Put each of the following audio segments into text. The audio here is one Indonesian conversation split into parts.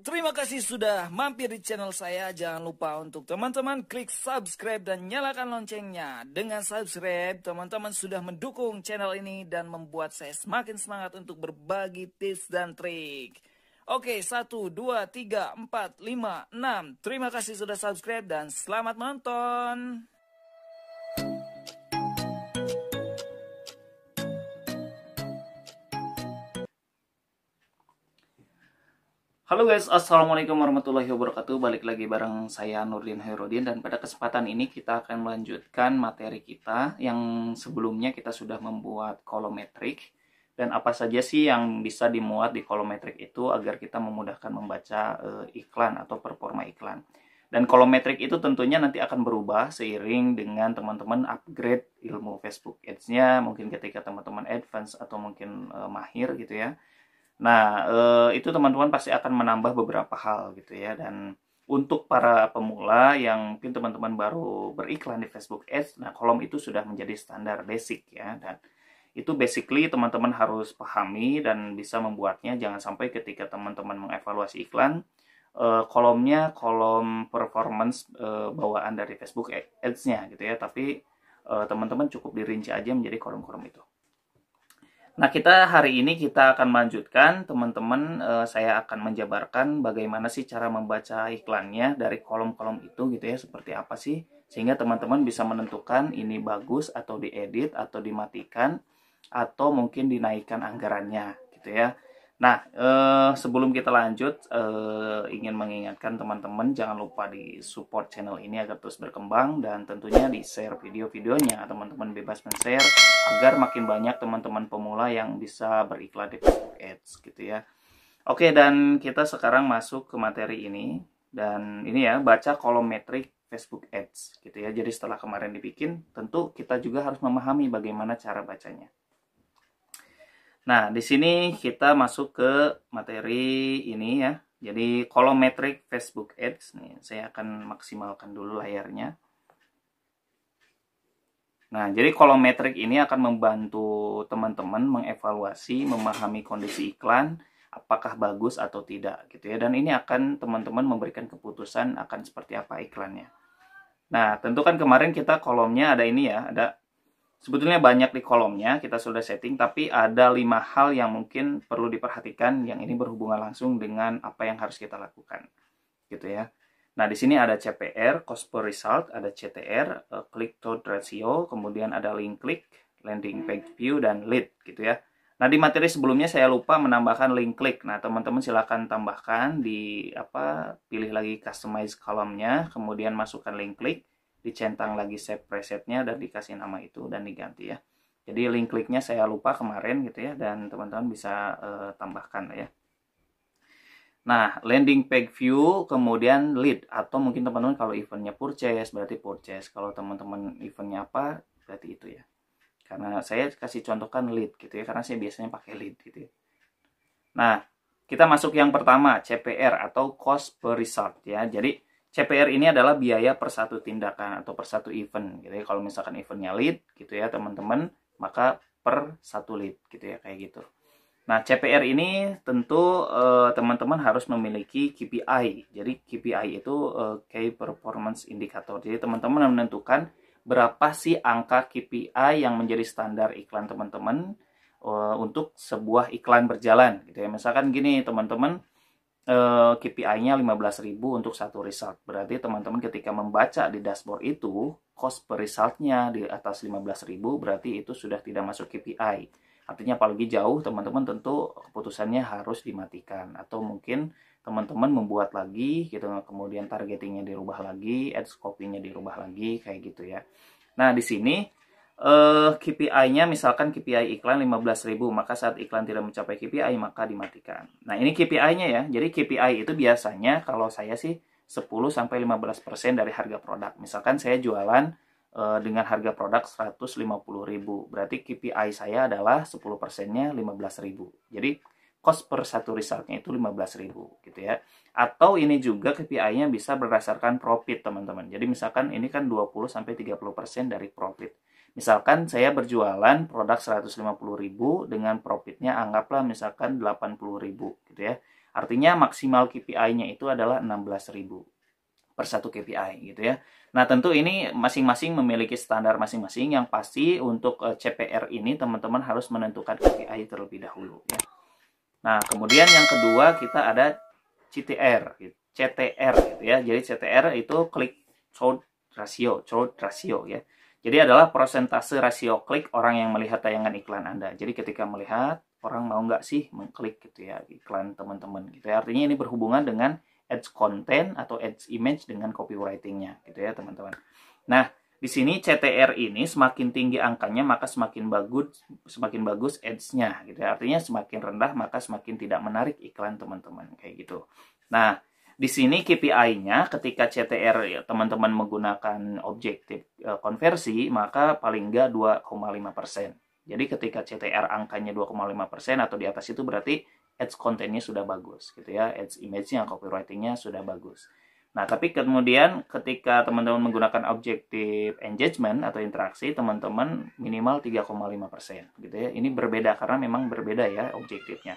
Terima kasih sudah mampir di channel saya. Jangan lupa untuk teman-teman klik subscribe dan nyalakan loncengnya. Dengan subscribe, teman-teman sudah mendukung channel ini dan membuat saya semakin semangat untuk berbagi tips dan trik. Oke, 1, 2, 3, 4, 5, 6. Terima kasih sudah subscribe dan selamat menonton. Halo guys, Assalamualaikum warahmatullahi wabarakatuh Balik lagi bareng saya Nurdin Hairudin Dan pada kesempatan ini kita akan melanjutkan materi kita Yang sebelumnya kita sudah membuat kolometrik Dan apa saja sih yang bisa dimuat di kolometrik itu Agar kita memudahkan membaca e, iklan atau performa iklan Dan kolometrik itu tentunya nanti akan berubah Seiring dengan teman-teman upgrade ilmu Facebook Ads-nya Mungkin ketika teman-teman advance atau mungkin e, mahir gitu ya Nah, eh, itu teman-teman pasti akan menambah beberapa hal gitu ya. Dan untuk para pemula yang mungkin teman-teman baru beriklan di Facebook Ads, nah kolom itu sudah menjadi standar basic ya. Dan itu basically teman-teman harus pahami dan bisa membuatnya. Jangan sampai ketika teman-teman mengevaluasi iklan, eh, kolomnya kolom performance eh, bawaan dari Facebook Ads-nya gitu ya. Tapi eh, teman-teman cukup dirinci aja menjadi kolom-kolom itu. Nah, kita hari ini kita akan melanjutkan, teman-teman, eh, saya akan menjabarkan bagaimana sih cara membaca iklannya dari kolom-kolom itu gitu ya, seperti apa sih sehingga teman-teman bisa menentukan ini bagus atau diedit atau dimatikan atau mungkin dinaikkan anggarannya gitu ya. Nah, eh, sebelum kita lanjut, eh, ingin mengingatkan teman-teman jangan lupa di support channel ini agar terus berkembang dan tentunya di share video-videonya. Teman-teman bebas men-share agar makin banyak teman-teman pemula yang bisa beriklan di Facebook Ads gitu ya. Oke, dan kita sekarang masuk ke materi ini dan ini ya baca kolom metrik Facebook Ads gitu ya. Jadi setelah kemarin dibikin, tentu kita juga harus memahami bagaimana cara bacanya. Nah, di sini kita masuk ke materi ini ya. Jadi kolom metrik Facebook Ads nih, saya akan maksimalkan dulu layarnya. Nah, jadi kolom metrik ini akan membantu teman-teman mengevaluasi, memahami kondisi iklan, apakah bagus atau tidak gitu ya. Dan ini akan teman-teman memberikan keputusan akan seperti apa iklannya. Nah, tentu kan kemarin kita kolomnya ada ini ya, ada Sebetulnya banyak di kolomnya, kita sudah setting, tapi ada lima hal yang mungkin perlu diperhatikan yang ini berhubungan langsung dengan apa yang harus kita lakukan. Gitu ya. Nah, di sini ada CPR, cost per result, ada CTR, eh, click to ratio, kemudian ada link click, landing page view, dan lead gitu ya. Nah, di materi sebelumnya saya lupa menambahkan link click. Nah, teman-teman silahkan tambahkan di apa pilih lagi customize kolomnya, kemudian masukkan link click dicentang lagi set presetnya dan dikasih nama itu dan diganti ya jadi link kliknya saya lupa kemarin gitu ya dan teman-teman bisa uh, tambahkan ya Nah, landing page view, kemudian lead, atau mungkin teman-teman kalau eventnya purchase, berarti purchase. Kalau teman-teman eventnya apa, berarti itu ya. Karena saya kasih contohkan lead gitu ya, karena saya biasanya pakai lead gitu ya. Nah, kita masuk yang pertama, CPR atau cost per result ya. Jadi, CPR ini adalah biaya per satu tindakan atau per satu event gitu ya. Kalau misalkan eventnya lead gitu ya teman-teman, maka per satu lead gitu ya kayak gitu. Nah CPR ini tentu eh, teman-teman eh, harus memiliki KPI. Jadi KPI itu eh, Key Performance Indicator. Jadi teman-teman menentukan berapa sih angka KPI yang menjadi standar iklan teman-teman eh, untuk sebuah iklan berjalan gitu ya. Misalkan gini teman-teman Eh, KPI-nya 15.000 untuk satu result. Berarti teman-teman ketika membaca di dashboard itu, cost per result-nya di atas 15.000 berarti itu sudah tidak masuk KPI. Artinya apalagi jauh teman-teman tentu keputusannya harus dimatikan atau mungkin teman-teman membuat lagi gitu kemudian targetingnya dirubah lagi, ad copy-nya dirubah lagi kayak gitu ya. Nah, di sini uh, eh, KPI-nya misalkan KPI iklan 15.000 maka saat iklan tidak mencapai KPI maka dimatikan. Nah, ini KPI-nya ya. Jadi KPI itu biasanya kalau saya sih 10 sampai 15% dari harga produk. Misalkan saya jualan uh, dengan harga produk 150.000, berarti KPI saya adalah 10%-nya 15.000. Jadi cost per satu resultnya itu 15.000 gitu ya. Atau ini juga KPI-nya bisa berdasarkan profit teman-teman. Jadi misalkan ini kan 20 sampai 30% dari profit. Misalkan saya berjualan produk 150.000 dengan profitnya anggaplah misalkan 80.000 gitu ya. Artinya maksimal KPI-nya itu adalah 16.000 per satu KPI gitu ya. Nah, tentu ini masing-masing memiliki standar masing-masing yang pasti untuk eh, CPR ini teman-teman harus menentukan KPI terlebih dahulu ya. Nah, kemudian yang kedua kita ada CTR gitu. CTR gitu ya. Jadi CTR itu click through ratio, through ratio ya. Jadi adalah prosentase rasio klik orang yang melihat tayangan iklan Anda. Jadi ketika melihat, orang mau nggak sih mengklik gitu ya iklan teman-teman gitu ya. Artinya ini berhubungan dengan ads content atau ads image dengan copywritingnya gitu ya teman-teman. Nah, di sini CTR ini semakin tinggi angkanya maka semakin bagus semakin bagus ads-nya gitu ya. Artinya semakin rendah maka semakin tidak menarik iklan teman-teman kayak gitu. Nah, di sini KPI-nya ketika CTR ya, teman-teman menggunakan objektif e, konversi maka paling enggak 2,5%. Jadi ketika CTR angkanya 2,5% atau di atas itu berarti ads kontennya sudah bagus gitu ya, ads image-nya, copywriting-nya sudah bagus. Nah, tapi kemudian ketika teman-teman menggunakan objektif engagement atau interaksi, teman-teman minimal 3,5% gitu ya. Ini berbeda karena memang berbeda ya objektifnya.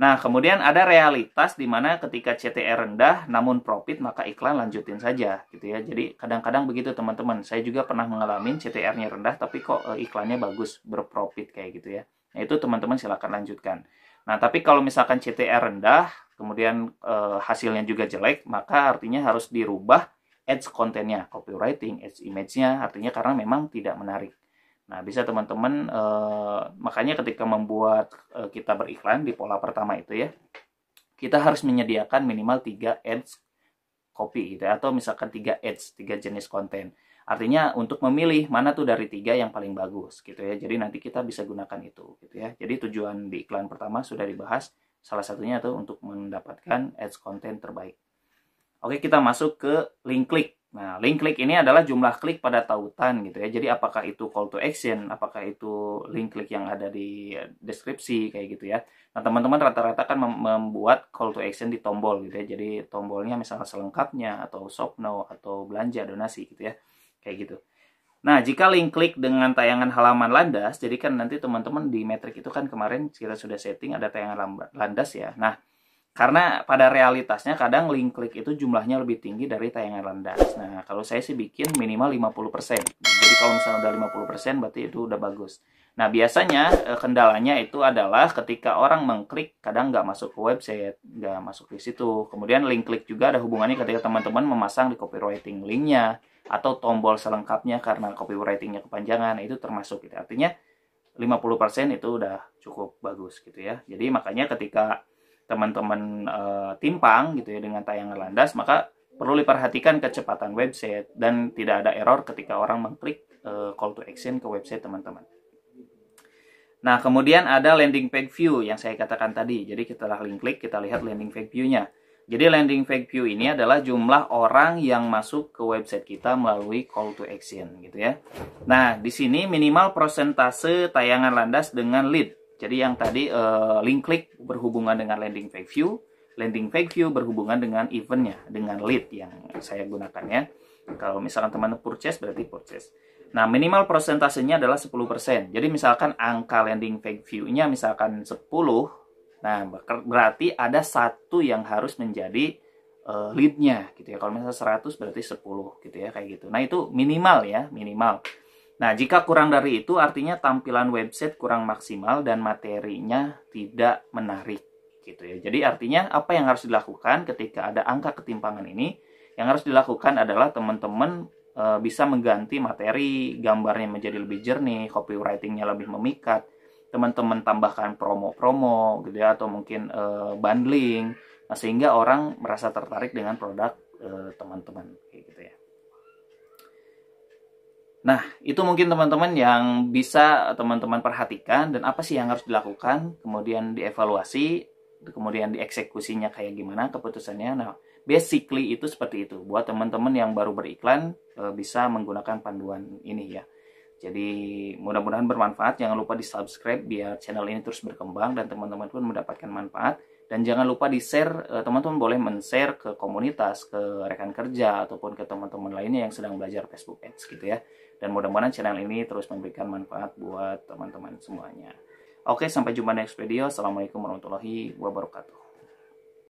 Nah, kemudian ada realitas di mana ketika CTR e rendah namun profit maka iklan lanjutin saja gitu ya. Jadi kadang-kadang begitu teman-teman. Saya juga pernah mengalami CTR-nya rendah tapi kok e, iklannya bagus, berprofit kayak gitu ya. Nah, itu teman-teman silakan lanjutkan. Nah, tapi kalau misalkan CTR e rendah kemudian e, hasilnya juga jelek, maka artinya harus dirubah ads kontennya, copywriting, ads image-nya artinya karena memang tidak menarik. Nah, bisa teman-teman eh, makanya ketika membuat eh, kita beriklan di pola pertama itu ya, kita harus menyediakan minimal 3 ads copy gitu ya, atau misalkan 3 ads, 3 jenis konten. Artinya untuk memilih mana tuh dari tiga yang paling bagus gitu ya. Jadi nanti kita bisa gunakan itu gitu ya. Jadi tujuan di iklan pertama sudah dibahas salah satunya itu untuk mendapatkan ads konten terbaik. Oke, kita masuk ke link klik. Nah, link klik ini adalah jumlah klik pada tautan gitu ya. Jadi apakah itu call to action, apakah itu link klik yang ada di eh, deskripsi kayak gitu ya. Nah, teman-teman rata-rata kan membuat call to action di tombol gitu ya. Jadi tombolnya misalnya selengkapnya atau shop now atau belanja donasi gitu ya. Kayak gitu. Nah, jika link klik dengan tayangan halaman landas, jadi kan nanti teman-teman di metric itu kan kemarin kita sudah setting ada tayangan landas ya. Nah, karena pada realitasnya kadang link klik itu jumlahnya lebih tinggi dari tayangan landas. Nah, kalau saya sih bikin minimal 50%. Jadi kalau misalnya udah 50% berarti itu udah bagus. Nah, biasanya eh, kendalanya itu adalah ketika orang mengklik kadang nggak masuk ke website, nggak masuk di situ. Kemudian link klik juga ada hubungannya ketika teman-teman memasang di copywriting linknya atau tombol selengkapnya karena copywritingnya kepanjangan itu termasuk gitu. Artinya 50% itu udah cukup bagus gitu ya. Jadi makanya ketika teman-teman e, timpang gitu ya dengan tayangan landas maka perlu diperhatikan kecepatan website dan tidak ada error ketika orang mengklik e, call to action ke website teman-teman. Nah, kemudian ada landing page view yang saya katakan tadi. Jadi kita link klik, kita lihat landing page view-nya. Jadi landing page view ini adalah jumlah orang yang masuk ke website kita melalui call to action gitu ya. Nah, di sini minimal persentase tayangan landas dengan lead. Jadi yang tadi uh, link klik berhubungan dengan landing page view, landing page view berhubungan dengan eventnya, dengan lead yang saya gunakan ya. Kalau misalkan teman purchase berarti purchase. Nah, minimal persentasenya adalah 10%. Jadi misalkan angka landing page view-nya misalkan 10, nah berarti ada satu yang harus menjadi uh, eh, lead gitu ya. Kalau misalnya 100 berarti 10 gitu ya kayak gitu. Nah, itu minimal ya, minimal. Nah, jika kurang dari itu artinya tampilan website kurang maksimal dan materinya tidak menarik gitu ya. Jadi artinya apa yang harus dilakukan ketika ada angka ketimpangan ini? Yang harus dilakukan adalah teman-teman e, bisa mengganti materi, gambarnya menjadi lebih jernih, copywritingnya lebih memikat. Teman-teman tambahkan promo-promo gitu ya atau mungkin e, bundling sehingga orang merasa tertarik dengan produk e, teman-teman gitu ya. Nah, itu mungkin teman-teman yang bisa eh, teman-teman perhatikan dan apa sih yang harus dilakukan, kemudian dievaluasi, kemudian dieksekusinya kayak gimana keputusannya. Nah, basically itu seperti itu. Buat teman-teman yang baru beriklan eh, bisa menggunakan panduan ini ya. Jadi mudah-mudahan bermanfaat. Jangan lupa di subscribe biar channel ini terus berkembang dan teman-teman pun mendapatkan manfaat. Dan jangan lupa di share, eh, teman-teman boleh men-share ke komunitas, ke rekan kerja, ataupun ke teman-teman lainnya yang sedang belajar Facebook Ads gitu ya. Dan mudah-mudahan channel ini terus memberikan manfaat buat teman-teman semuanya. Oke, sampai jumpa next video. Assalamualaikum warahmatullahi wabarakatuh.